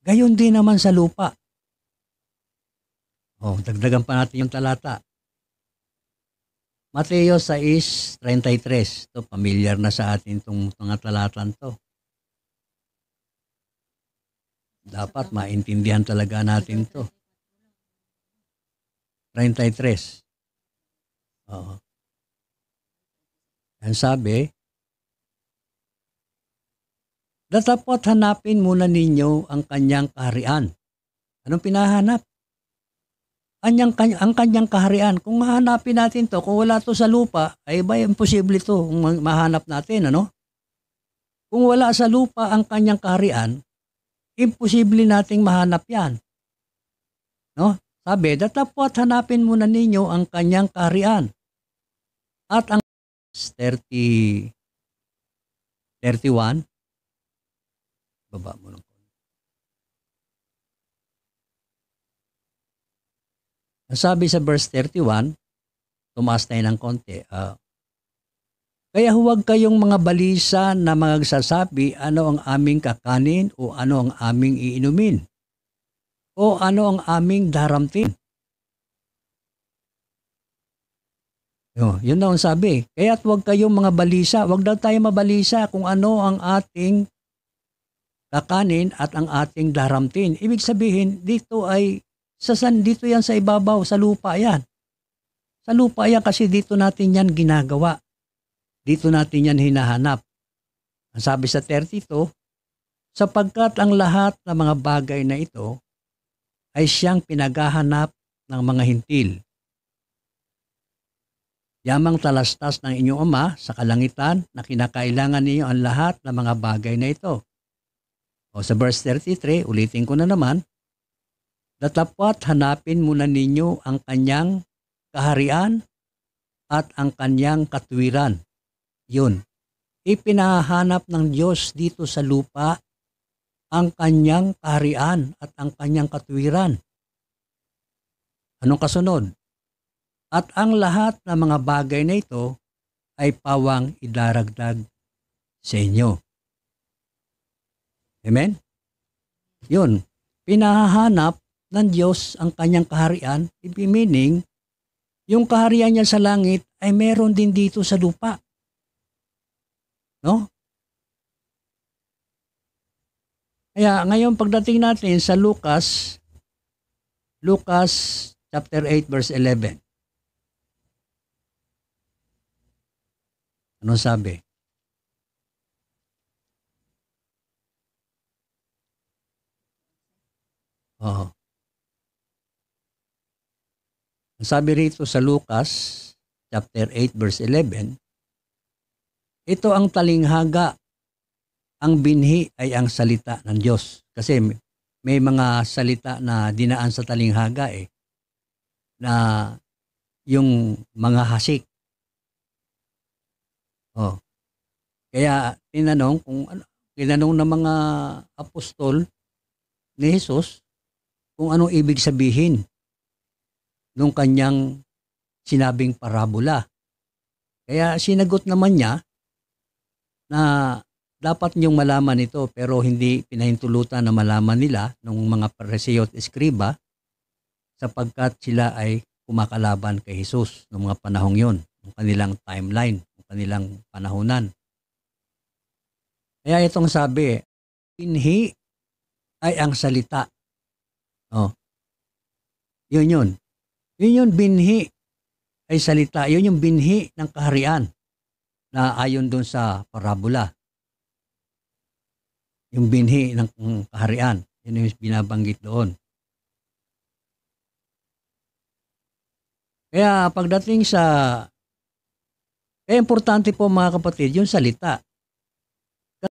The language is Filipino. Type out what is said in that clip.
Gayon din naman sa lupa. Oh, dagdagan pa natin yung talata. Mateo 6:33. To familiar na sa atin tong mga talatan to. Dapat maintindihan talaga natin to. 33. Oo. Ang sabi, Datapot hanapin muna ninyo ang kanyang kaharian. Anong pinahanap? Anyang, kany, ang kanyang kaharian. Kung mahanapin natin to, kung wala to sa lupa, ay ba imposible to kung mahanap natin, ano? Kung wala sa lupa ang kanyang kaharian, imposible nating mahanap yan. No? Sabi, datapot hanapin muna ninyo ang kanyang kaharian. At ang 30, 31, Baba mo ng konti. Ang sabi sa verse 31, tumaas na ng konti. Uh, kaya huwag kayong mga balisa na magsasabi ano ang aming kakanin o ano ang aming iinumin o ano ang aming daramtin. Yo, oh, yun daw ang sabi. Kaya't huwag kayong mga balisa. Huwag daw tayo mabalisa kung ano ang ating kakanin at ang ating daramtin. Ibig sabihin, dito ay sa san dito yan sa ibabaw sa lupa yan. Sa lupa yan kasi dito natin yan ginagawa. Dito natin yan hinahanap. Ang sabi sa 32, sapagkat ang lahat ng mga bagay na ito ay siyang pinaghahanap ng mga hintil. Yamang talastas ng inyong ama sa kalangitan na kinakailangan ninyo ang lahat ng mga bagay na ito o sa verse 33, ulitin ko na naman, Datapat hanapin muna ninyo ang kanyang kaharian at ang kanyang katwiran. Yun. Ipinahanap ng Diyos dito sa lupa ang kanyang kaharian at ang kanyang katwiran. Anong kasunod? At ang lahat ng mga bagay na ito ay pawang idaragdag sa inyo. Amen? Yun. Pinahahanap ng Diyos ang kanyang kaharian, meaning, yung kaharian niya sa langit ay meron din dito sa lupa. No? Kaya ngayon pagdating natin sa Lucas, Lucas chapter 8 verse 11. Ano sabi? Oo. Ang sabi rito sa Lucas chapter 8 verse 11, ito ang talinghaga, ang binhi ay ang salita ng Diyos. Kasi may mga salita na dinaan sa talinghaga eh, na yung mga hasik. Oh. Kaya tinanong kung ano, tinanong ng mga apostol ni Jesus kung anong ibig sabihin nung kanyang sinabing parabola. Kaya sinagot naman niya na dapat niyong malaman ito pero hindi pinahintulutan na malaman nila ng mga pareseyo at eskriba sapagkat sila ay kumakalaban kay Jesus noong mga panahong yon, ng kanilang timeline, ng kanilang panahonan. Kaya itong sabi, inhi ay ang salita Oh. Yun yun. Yun yung binhi ay salita. Yun yung binhi ng kaharian na ayon doon sa parabola. Yung binhi ng kaharian. Yun yung binabanggit doon. Kaya pagdating sa kaya importante po mga kapatid, yung salita.